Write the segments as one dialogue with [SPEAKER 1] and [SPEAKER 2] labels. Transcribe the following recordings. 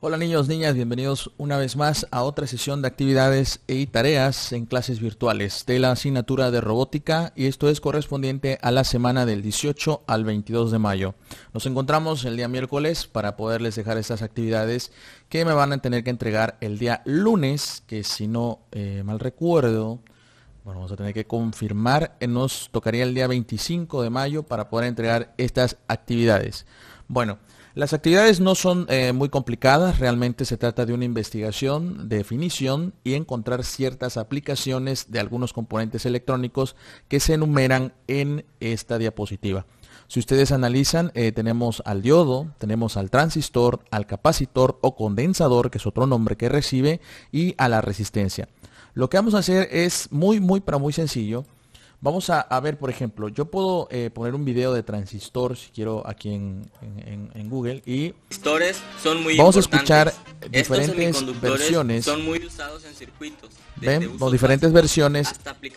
[SPEAKER 1] Hola niños, niñas, bienvenidos una vez más a otra sesión de actividades y tareas en clases virtuales de la asignatura de robótica y esto es correspondiente a la semana del 18 al 22 de mayo. Nos encontramos el día miércoles para poderles dejar estas actividades que me van a tener que entregar el día lunes, que si no eh, mal recuerdo, bueno, vamos a tener que confirmar, eh, nos tocaría el día 25 de mayo para poder entregar estas actividades. Bueno, las actividades no son eh, muy complicadas, realmente se trata de una investigación, definición y encontrar ciertas aplicaciones de algunos componentes electrónicos que se enumeran en esta diapositiva. Si ustedes analizan, eh, tenemos al diodo, tenemos al transistor, al capacitor o condensador, que es otro nombre que recibe, y a la resistencia. Lo que vamos a hacer es muy, muy, para muy sencillo. Vamos a, ver, por ejemplo, yo puedo eh, poner un video de transistor, si quiero, aquí en, Google y... son muy Vamos a escuchar diferentes versiones. Son muy circuitos. diferentes versiones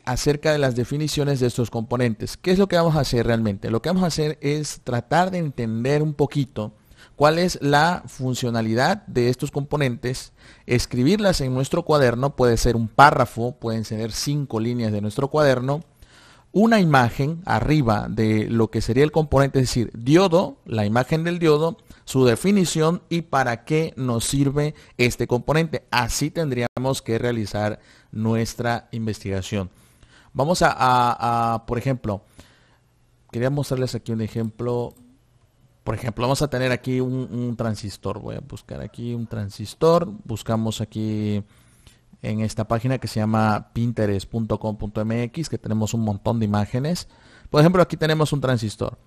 [SPEAKER 1] acerca de las definiciones de estos componentes. ¿Qué es lo que vamos a hacer realmente? Lo que vamos a hacer es tratar de entender un poquito cuál es la funcionalidad de estos componentes, escribirlas en nuestro cuaderno, puede ser un párrafo, pueden ser cinco líneas de nuestro cuaderno, una imagen arriba de lo que sería el componente, es decir, diodo, la imagen del diodo, su definición y para qué nos sirve este componente. Así tendríamos que realizar nuestra investigación. Vamos a, por ejemplo, quería mostrarles aquí un ejemplo. Por ejemplo, vamos a tener aquí un transistor. Voy a buscar aquí un transistor. Buscamos aquí en esta página que se llama pinterest.com.mx, que tenemos un montón de imágenes. Por ejemplo, aquí tenemos un transistor.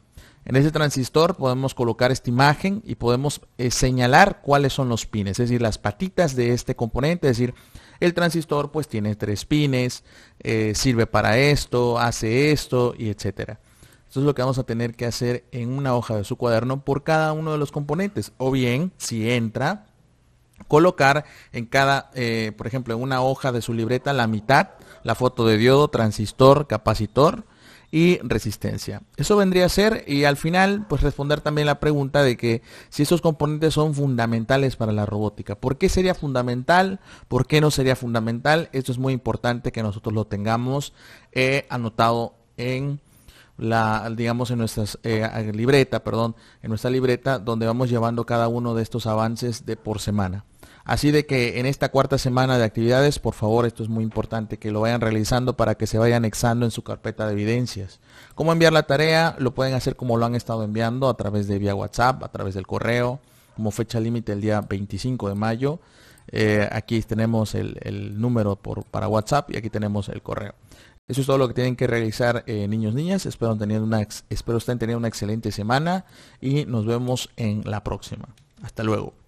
[SPEAKER 1] En ese transistor podemos colocar esta imagen y podemos eh, señalar cuáles son los pines, es decir, las patitas de este componente, es decir, el transistor pues tiene tres pines, eh, sirve para esto, hace esto y etcétera. Esto es lo que vamos a tener que hacer en una hoja de su cuaderno por cada uno de los componentes. O bien, si entra colocar en cada, eh, por ejemplo, en una hoja de su libreta la mitad, la foto de diodo, transistor, capacitor y resistencia. Eso vendría a ser y al final pues responder también la pregunta de que si estos componentes son fundamentales para la robótica. ¿Por qué sería fundamental? ¿Por qué no sería fundamental? Esto es muy importante que nosotros lo tengamos eh, anotado en la, digamos, en nuestra eh, libreta, perdón, en nuestra libreta donde vamos llevando cada uno de estos avances de por semana. Así de que en esta cuarta semana de actividades, por favor, esto es muy importante que lo vayan realizando para que se vaya anexando en su carpeta de evidencias. ¿Cómo enviar la tarea? Lo pueden hacer como lo han estado enviando a través de vía WhatsApp, a través del correo, como fecha límite el día 25 de mayo. Eh, aquí tenemos el, número para WhatsApp y aquí tenemos el correo. Eso es todo lo que tienen que realizar eh, niños, niñas. Espero, que una, espero estén teniendo una excelente semana y nos vemos en la próxima. Hasta luego.